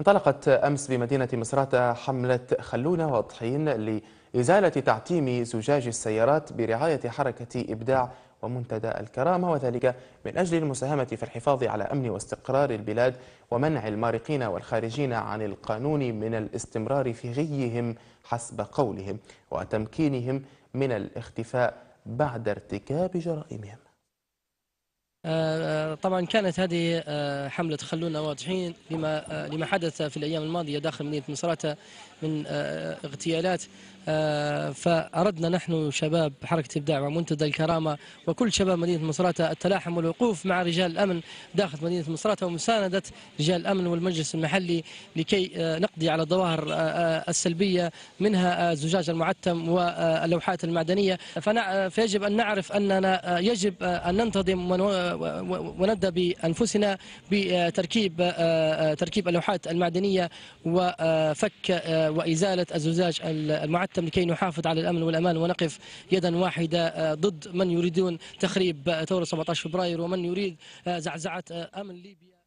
انطلقت أمس بمدينة مصراتة حملة خلونا واضحين لإزالة تعتيم زجاج السيارات برعاية حركة إبداع ومنتدى الكرامة وذلك من أجل المساهمة في الحفاظ على أمن واستقرار البلاد ومنع المارقين والخارجين عن القانون من الاستمرار في غيهم حسب قولهم وتمكينهم من الاختفاء بعد ارتكاب جرائمهم آه، آه، طبعا كانت هذه آه، حملة خلونا واضحين لما لما حدث في الأيام الماضية داخل مدينة مصراتة من اغتيالات فأردنا نحن شباب حركة إبداع ومنتدى الكرامة وكل شباب مدينة مصراتة التلاحم والوقوف مع رجال الأمن داخل مدينة مصراتة ومساندة رجال الأمن والمجلس المحلي لكي نقضي على الظواهر السلبية منها الزجاج المعتم واللوحات المعدنية فيجب أن نعرف أننا يجب أن ننتظم ونبدا بانفسنا بتركيب تركيب اللوحات المعدنيه وفك وازاله الزجاج المعتم لكي نحافظ على الامن والامان ونقف يدا واحده ضد من يريدون تخريب ثوره 17 فبراير ومن يريد زعزعه امن ليبيا